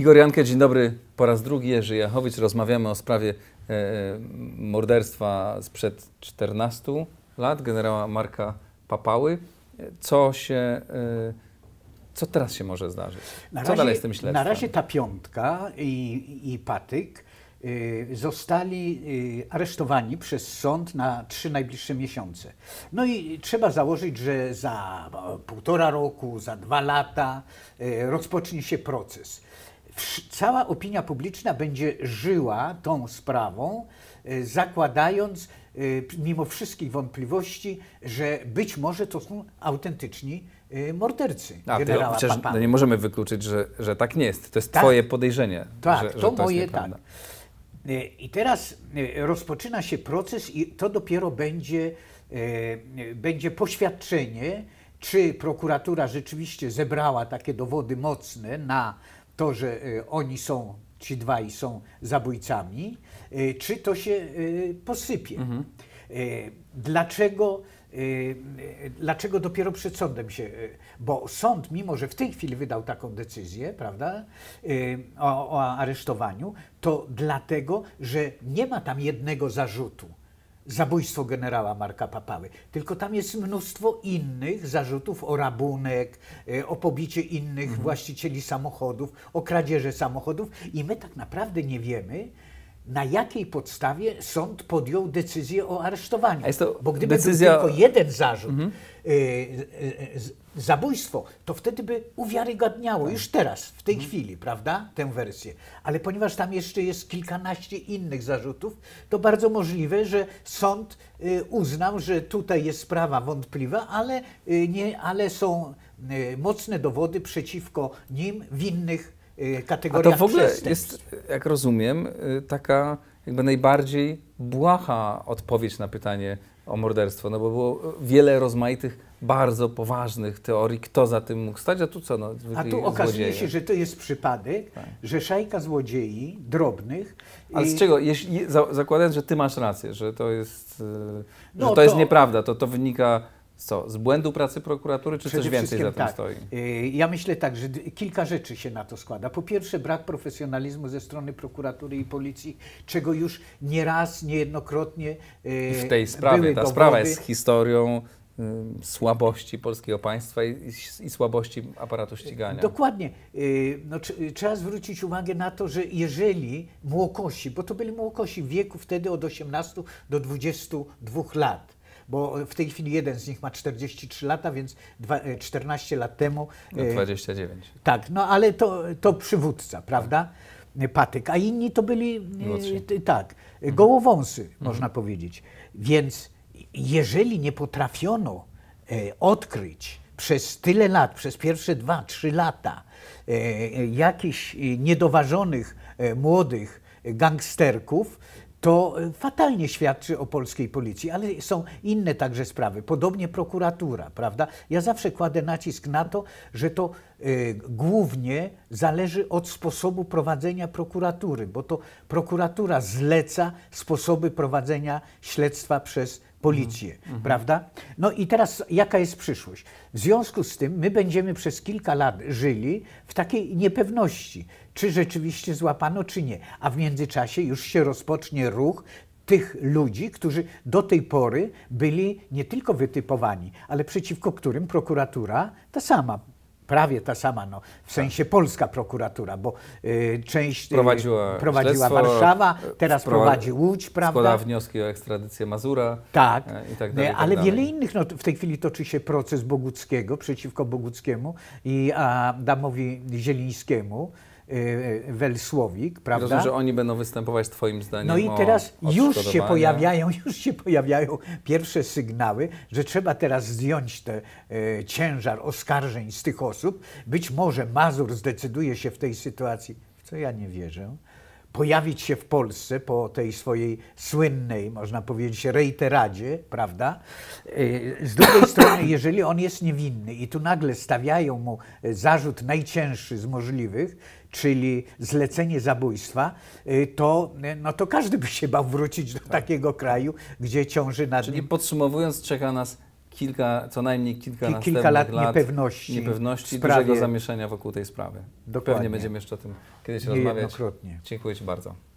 Igor Jankę, dzień dobry. Po raz drugi Jerzy Jachowicz. Rozmawiamy o sprawie e, e morderstwa sprzed 14 lat generała Marka Papały. Co się... E, co teraz się może zdarzyć? Na co razie, dalej z tym śledztwem? Na razie ta piątka i, i Patyk e, zostali e, aresztowani przez sąd na trzy najbliższe miesiące. No i trzeba założyć, że za półtora roku, za dwa lata rozpocznie się proces cała opinia publiczna będzie żyła tą sprawą, y, zakładając y, mimo wszystkich wątpliwości, że być może to są autentyczni y, mordercy A, generała przecież Papana. nie możemy wykluczyć, że, że tak nie jest. To jest tak? twoje podejrzenie, tak, że, to, że to moje, jest Tak. I teraz rozpoczyna się proces i to dopiero będzie, będzie poświadczenie, czy prokuratura rzeczywiście zebrała takie dowody mocne na to, że e, oni są, ci dwaj są zabójcami, e, czy to się e, posypie. Mhm. Dlaczego, dlaczego dopiero przed sądem się. Bo sąd, mimo że w tej chwili wydał taką decyzję, prawda, o, o aresztowaniu, to dlatego, że nie ma tam jednego zarzutu zabójstwo generała Marka Papały. Tylko tam jest mnóstwo innych zarzutów o rabunek, e, o pobicie innych mhm. właścicieli samochodów, o kradzieże samochodów i my tak naprawdę nie wiemy, na jakiej podstawie sąd podjął decyzję o aresztowaniu. Bo gdyby decyzja... był tylko jeden zarzut, mhm. y, y, y, zabójstwo, to wtedy by uwiarygodniało tak. już teraz, w tej mhm. chwili, prawda, tę wersję. Ale ponieważ tam jeszcze jest kilkanaście innych zarzutów, to bardzo możliwe, że sąd y, uznał, że tutaj jest sprawa wątpliwa, ale, y, nie, ale są y, mocne dowody przeciwko nim winnych Y, a to w ogóle jest, jak rozumiem, y, taka jakby najbardziej błaha odpowiedź na pytanie o morderstwo, no bo było wiele rozmaitych, bardzo poważnych teorii, kto za tym mógł stać, a tu co? No, a tu okazuje złodzieje. się, że to jest przypadek, tak. że szajka złodziei drobnych... Ale z czego? Jeśli, zakładając, że ty masz rację, że to jest, y, no że to, to jest nieprawda, to to wynika co, z błędu pracy prokuratury, czy Przede coś więcej za tym tak. stoi? Y, ja myślę tak, że kilka rzeczy się na to składa. Po pierwsze, brak profesjonalizmu ze strony prokuratury i policji, czego już nieraz, niejednokrotnie. Y, I w tej sprawie, ta sprawa jest historią y, słabości polskiego państwa i, i, i, słabości aparatu ścigania. Dokładnie. No, trzeba zwrócić uwagę na to, że jeżeli młokosi, bo to byli młokosi w wieku wtedy od 18 do 22 lat, bo w tej chwili jeden z nich ma 43 lata, więc 14 e, lat temu. No 29. E, tak, no ale to, to przywódca, prawda? Tak. Patyk, a inni to byli e, Młodszy. tak, mhm. gołowąsy, mhm. można powiedzieć. Więc jeżeli nie potrafiono odkryć przez tyle lat, przez pierwsze dwa, trzy lata jakichś niedoważonych młodych gangsterków, to e, fatalnie świadczy o polskiej policji, ale są inne także sprawy. Podobnie prokuratura, prawda? Ja zawsze kładę nacisk na to, że to y, głównie zależy od sposobu prowadzenia prokuratury, bo to prokuratura zleca sposoby prowadzenia śledztwa przez policję, mhm, mhm. prawda? No i teraz jaka jest przyszłość? W związku z tym my będziemy przez kilka lat żyli w takiej niepewności, czy rzeczywiście złapano, czy nie. A w międzyczasie już się rozpocznie ruch tych ludzi, którzy do tej pory byli nie tylko wytypowani, ale przeciwko którym prokuratura ta sama prawie ta sama, no, w sensie tak. polska prokuratura, bo y, część y, prowadziła, prowadziła Warszawa, y, teraz prowadzi Łódź, prawda? Składa wnioski o ekstradycję Mazura tak, e, i tak dalej. ale tak dalej. wiele innych, no, w tej chwili toczy się proces Boguckiego przeciwko Boguckiemu i Adamowi Zielińskiemu, Y, y, Welsłowik, prawda? Rozumiem, że oni będą występować twoim zdaniem No i teraz już się pojawiają, już się pojawiają pierwsze sygnały, że trzeba teraz zdjąć ten e, y, ciężar oskarżeń z tych osób. Być może Mazur zdecyduje się w tej sytuacji, w co ja nie wierzę, pojawić się w Polsce po tej swojej słynnej, można powiedzieć, rejteradzie, prawda? Y, z drugiej strony, jeżeli on jest niewinny i tu nagle stawiają mu y, zarzut najcięższy z możliwych, czyli zlecenie zabójstwa, y, to, no to każdy by się bał wrócić do tak. takiego kraju, gdzie ciąży nad czyli nim... Czyli podsumowując, czeka nas kilka, co najmniej kilka, kilka lat, lat niepewności, niepewności sprawie... dużego zamieszania wokół tej sprawy. Dokładnie. Pewnie będziemy jeszcze o tym kiedyś rozmawiać. Dziękuję Ci bardzo.